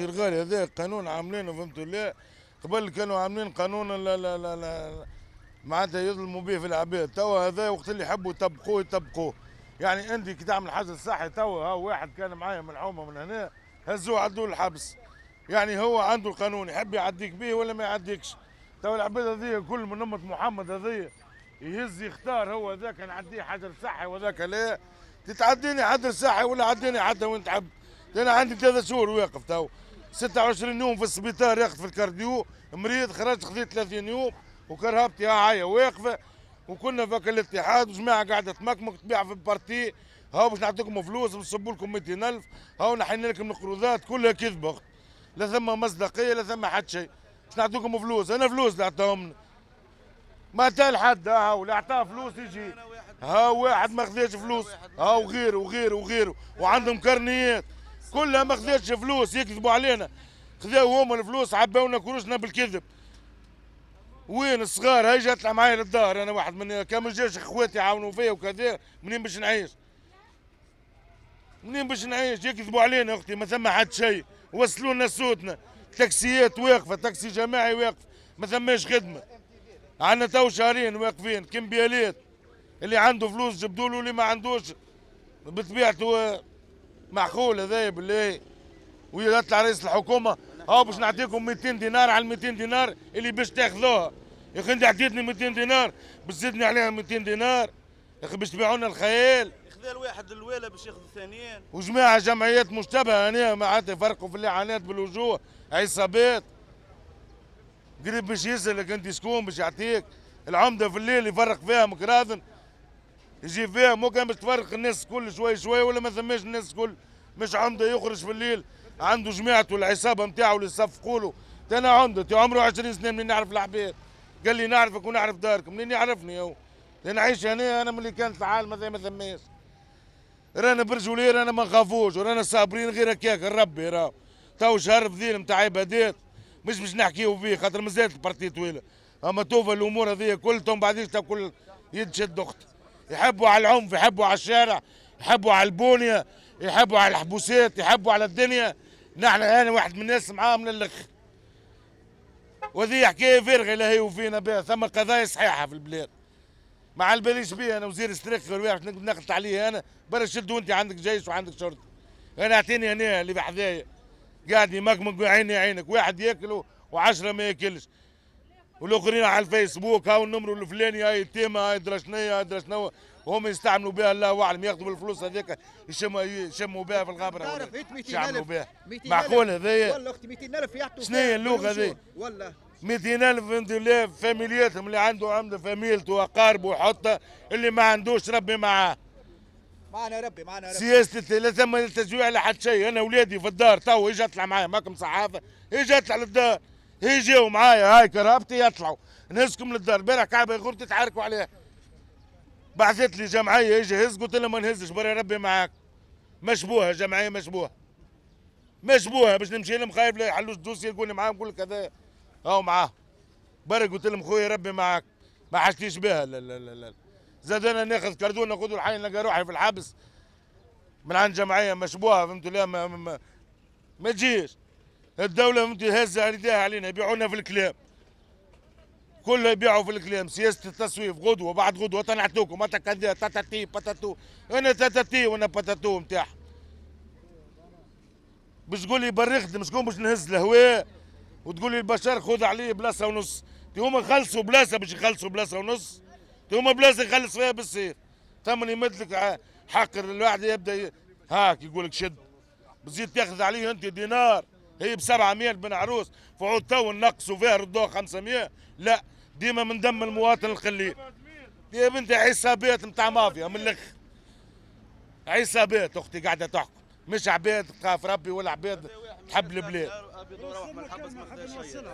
اخي الغالي هذا قانون عاملينه فهمتوا لا قبل كانوا عاملين قانون لا لا لا, لا معناتها يظلموا به في العباد توا هذا وقت اللي يحبوا يطبقوه يطبقوه يعني انت كي تعمل حاجه صحي توا ها واحد كان معايا من الحومه من هنا هزوه عدوه الحبس يعني هو عنده القانون يحب يعديك به ولا ما يعديكش توا العباد هذيا كل من امه محمد هذيا يهز يختار هو ذاك نعديه حجر صحي وذاك لا تتعديني حجر صحي ولا عديني حتى وين تحب انا عندي ثلاث شهور واقف توا 26 يوم في السبيطار ياخذ في الكارديو مريض خرجت خذيت 30 يوم وكرهبتي هاي واقفه وكنا فاك الاتحاد وجماعه قاعده تمكمك تبيع في البارتي هاو باش نعطيكم فلوس نصبوا لكم 200000 هاو نحينا لكم القروضات كلها كذبه لا ثم مصداقيه لا ثم حد شيء باش نعطيكم فلوس انا فلوس اللي عطاهم ما تال حد هاو اللي عطاه فلوس يجي ها واحد ما خذاش فلوس هاو غيره وغيره وغيره وعندهم كرنيات كلها ما خذتش فلوس يكذبوا علينا خذاو هما الفلوس عباونا كروشنا بالكذب وين الصغار هاي جات معايا للدار انا واحد من كان ما جاش اخواتي عاونوا فيا وكذا منين باش نعيش منين باش نعيش يكذبوا علينا اختي ما ثم حد شيء وصلوا لنا صوتنا تاكسيات واقفه تاكسي جماعي واقف ما ثماش خدمه عندنا تو شهرين واقفين كمبيالات اللي عنده فلوس جبدوا له اللي ما عندوش بطبيعته معقول هذايا بالله ويطلع رئيس الحكومه أو باش نعطيكم 200 دينار على 200 دينار اللي باش تاخذوها يا اخي انت عطيتني 200 دينار باش تزيدني عليها 200 دينار يا اخي باش تبيعوا لنا الخيال خذا الواحد الوالا باش ياخذ الثانيين وجماعه جمعيات مشتبهه انا ما عاد يفرقوا في اللعانات بالوجوه عصابات قريب باش يسالك انت شكون باش يعطيك العمده في الليل يفرق فيها مكراذن يجي فيها مو كان باش تفرق الناس الكل شوي شوي ولا ما ثماش الناس الكل مش عنده يخرج في الليل عنده جماعته العصابه نتاعو اللي صفقوا له انا عمدت عمره 20 سنه منين نعرف العباد قال لي نعرفك ونعرف دارك منين يعرفني هو نعيش هنا انا ملي كانت العالم هذا ما ثماش رانا برجولي رانا ما نخافوش ورانا صابرين غير هكاك ربي راهو تو شهر فضيل نتاع عبادات مش باش نحكيو فيه خاطر مازالت البارتي طويله اما توفى الامور هذه كلهم بعديش تاكل يد شد اختي يحبوا على العنف يحبوا على الشارع يحبوا على البونية يحبوا على الحبوسات يحبوا على الدنيا نحن هنا واحد من الناس معاه من الاخ وذي حكاية فارغة لا هي وفينا بها ثم قضايا صحيحة في البلاد ما باليش بيها أنا وزير استريق الواحد نقلت عليه أنا برا شلت وأنت عندك جيش وعندك شرطة أنا أعطيني هنا اللي بحذايا قاعد يمقمق عيني عينك واحد ياكله وعشرة ما ياكلش والاخرين على الفيسبوك هاو النمر الفلاني هاي التيمه هاي درا شنيا هاي درا شنو هم يستعملوا بها الله اعلم ياخذوا بالفلوس هذيك يشموا يشموا بها في الغابره تعرف هيك 200000 بها معقول هذايا والله اختي 200000 يعطوا شنو هي اللغه هذه والله 200000 انضلاف فاميلياتهم اللي عنده عنده فاميلته واقاربه وحطه اللي ما عندوش ربي معاه معنا ربي معنا ربي سياسه لا ثم تجويع لا حد شيء انا ولادي في الدار تو اجي اطلع معاهم ماكم صحافه اجي اطلع للدار يجيو معايا هاي كرامتي يطلعوا نهزكم للدار امبارح كعبه يغور تتعاركوا عليها بعثت لي جمعيه يجي يهز قلت لهم ما نهزش برا ربي معاك مشبوهه جمعيه مشبوهه مشبوهه باش نمشي لهم خايف لا يحلوش الدوسي يقول لي معاهم كل كذا هاو معاه برا قلت لهم خويا ربي معاك ما حشتيش بها لا لا لا, لا. زاد انا ناخذ كردون ناخذ الحي نلقى روحي في الحبس من عند جمعيه مشبوهه فهمتوا لا ما, ما, ما, ما تجيش الدولة هزة ايديها علينا يبيعونا في الكلام كله يبيعوا في الكلام سياسة التسويف غدوة بعد غدوة طلعتوكم ما كذا تاتاتي باتاتو أنا تاتاتي وأنا باتاتو نتاعها باش تقول لي بريخت شكون باش نهز الهواء وتقول لي البشر خذ عليه بلاصة ونص تي هما خلصوا بلاصة باش يخلصوا بلاصة ونص تي هما بلاصة يخلص فيها ثم ثمن لك حق الواحد يبدا هاك يقول لك شد بزيد تاخذ عليه أنت دينار هي ب 700 بن عروس فعود تو نقصوا فيها ردوها 500 لا ديما من دم المواطن القليل يا بنتي عصابات نتاع مافيا من الاخر عصابات اختي قاعده تحكم مش عباد تخاف ربي ولا عباد تحب البلاد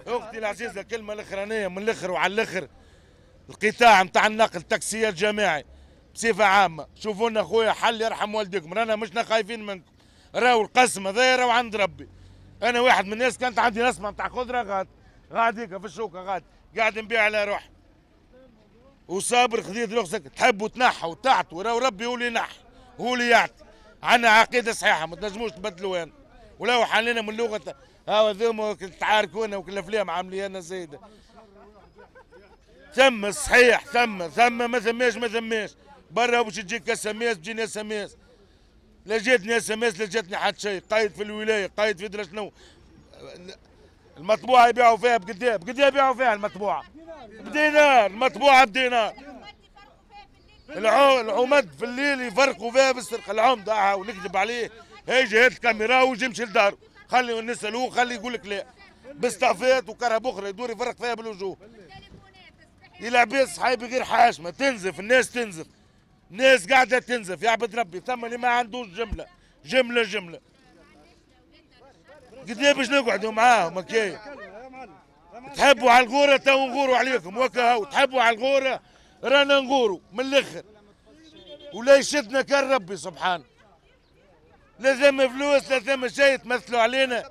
اختي العزيزه كلمه الاخرانيه من الاخر وعلى الاخر القطاع نتاع النقل التاكسيات الجماعي بصفه عامه شوفوا لنا خويا حل يرحم والديكم رانا مش خايفين منكم راهو القسم هذا راهو عند ربي انا واحد من الناس كانت عندي نسمه نتاع خضره غاد غادي في الشوكه غاد قاعد نبيع على روحي وصابر خذيت رخصك تحب وتنحى وتعط وراه ربي هو اللي ينحى هو اللي يعطي عندنا عقيده صحيحه ما تنجموش تبدلوا هنا ولو حلينا من لغه هاو ذوما تعاركونا وكل افلام انا زايده ثم صحيح ثم ثم ما ثماش ما ثماش برا باش تجيك اس ام اس تجيني اس ام اس لا جاتني اس ام اس لا جاتني حتى شيء قايد في الولايه قايد في درا شنو المطبوعه يبيعوا فيها بقد ايه بقد ايه يبيعوا فيها المطبوعه بدينار المطبوعه بدينار العمد في الليل يفرقوا فيها بالسرقه العمد اه ونكذب عليه هيجي هات الكاميرا ويجي يمشي لدارو خلي نسالوه خلي يقول لك لا بستعفات وكرهب اخرى يدور يفرق فيها بالوجوه يلعب صحيبي غير حاشمه تنزف الناس تنزف ناس قاعدة تنزف يا عبد ربي ثم اللي ما عندوش جملة جملة جملة قد باش نقعدوا معاهم هكايا تحبوا على الغورة تو نغوروا عليكم وكا هو تحبوا على الغورة رانا نغوروا من الآخر ولا يشدنا كان ربي سبحانه لازم فلوس لازم شيء تمثلوا علينا